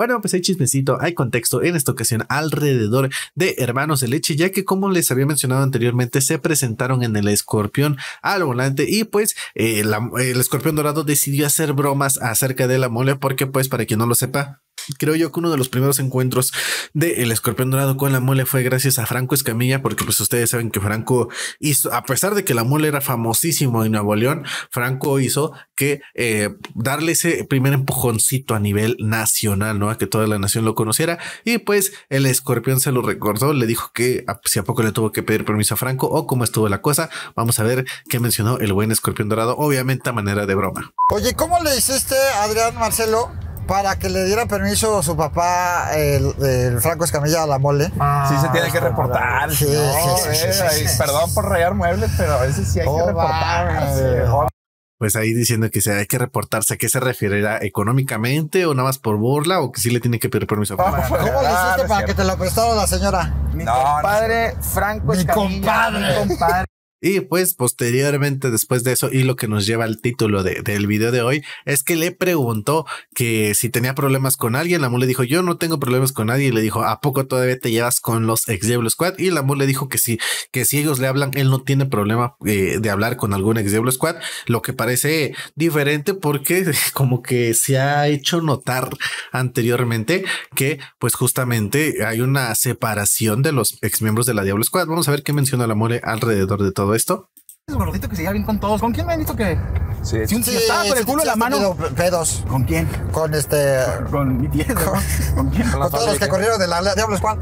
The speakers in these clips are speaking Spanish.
Bueno, pues hay chismecito, hay contexto en esta ocasión alrededor de Hermanos de Leche, ya que como les había mencionado anteriormente, se presentaron en el escorpión al volante y pues eh, el escorpión dorado decidió hacer bromas acerca de la mole porque pues para quien no lo sepa, creo yo que uno de los primeros encuentros de El Escorpión Dorado con la Mole fue gracias a Franco Escamilla, porque pues ustedes saben que Franco hizo, a pesar de que la Mole era famosísimo en Nuevo León, Franco hizo que eh, darle ese primer empujoncito a nivel nacional, ¿no? A que toda la nación lo conociera. Y pues el Escorpión se lo recordó, le dijo que ah, pues, si a poco le tuvo que pedir permiso a Franco o cómo estuvo la cosa. Vamos a ver qué mencionó el buen Escorpión Dorado, obviamente a manera de broma. Oye, ¿cómo le hiciste, Adrián Marcelo, para que le diera permiso su papá, el, Franco Escamilla, a la mole. sí, se ah, tiene que reportar. Eh, sí, perdón por rayar muebles, pero a veces sí hay que oh, reportar. Eh, oh. Pues ahí diciendo que se hay que reportarse, ¿a qué se referirá? ¿Económicamente o nada más por burla o que sí le tiene que pedir permiso? ¿Cómo, oh, ¿Cómo le hiciste para que te lo prestara la señora? Mi compadre Franco Escamilla. Mi compadre. Mi compadre. Y pues posteriormente, después de eso, y lo que nos lleva al título del video de hoy, es que le preguntó que si tenía problemas con alguien, la mole dijo, yo no tengo problemas con nadie, y le dijo, ¿a poco todavía te llevas con los ex Diablo Squad? Y la mole dijo que sí, que si ellos le hablan, él no tiene problema eh, de hablar con algún ex Diablo Squad, lo que parece diferente porque como que se ha hecho notar anteriormente que pues justamente hay una separación de los ex miembros de la Diablo Squad. Vamos a ver qué menciona la Mole alrededor de todo todo esto. Es gordito que se lleva bien con todos. ¿Con quién me han dicho que.? Sí, si sí, estaba con el culo en la mano. Pedos. ¿Con quién? Con este. Con, mi tío. Con, todos los que corrieron de la Diablo Squad.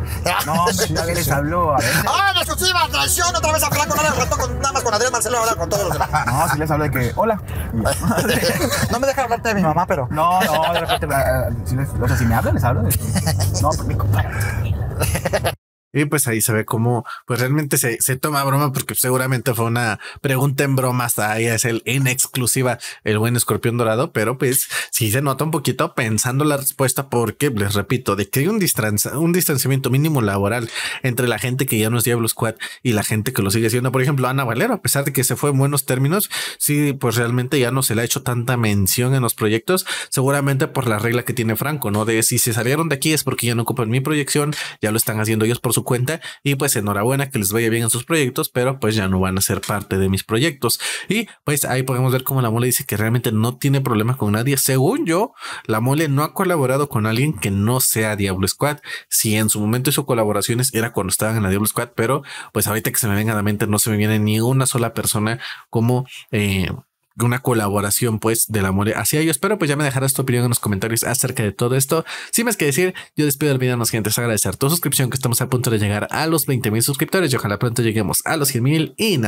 No, si nadie les habló. A ¡Ah, la exclusiva! ¡Traición! Otra vez a Franco. No le con, nada más con Adrián Marcelo. Ahora con todos los demás. No, si les hablo que. Hola. no me deja hablarte de mi mamá, pero. No, no, de repente. Ah, ah, si les, o sea, si me hablan, les hablo de. No, por pues, mi compadre pues ahí se ve cómo pues realmente se, se toma broma porque seguramente fue una pregunta en broma hasta ahí es el en exclusiva el buen escorpión dorado, pero pues sí se nota un poquito pensando la respuesta porque les repito, de que hay un, un distanciamiento mínimo laboral entre la gente que ya no es Diablo Squad y la gente que lo sigue haciendo Por ejemplo, Ana Valero, a pesar de que se fue en buenos términos, sí, pues realmente ya no se le ha hecho tanta mención en los proyectos, seguramente por la regla que tiene Franco, ¿no? De si se salieron de aquí es porque ya no ocupan mi proyección, ya lo están haciendo ellos por su cuenta y pues enhorabuena que les vaya bien en sus proyectos, pero pues ya no van a ser parte de mis proyectos. Y pues ahí podemos ver cómo la mole dice que realmente no tiene problemas con nadie. Según yo, la mole no ha colaborado con alguien que no sea Diablo Squad. Si en su momento hizo colaboraciones era cuando estaban en la Diablo Squad, pero pues ahorita que se me venga a la mente no se me viene ni una sola persona como... Eh, una colaboración pues del amor hacia ellos. Pero pues ya me dejarás tu opinión en los comentarios acerca de todo esto. Sin más que decir, yo despido el video, más gente, agradecer tu suscripción que estamos a punto de llegar a los 20 mil suscriptores y ojalá pronto lleguemos a los 100 mil y nada.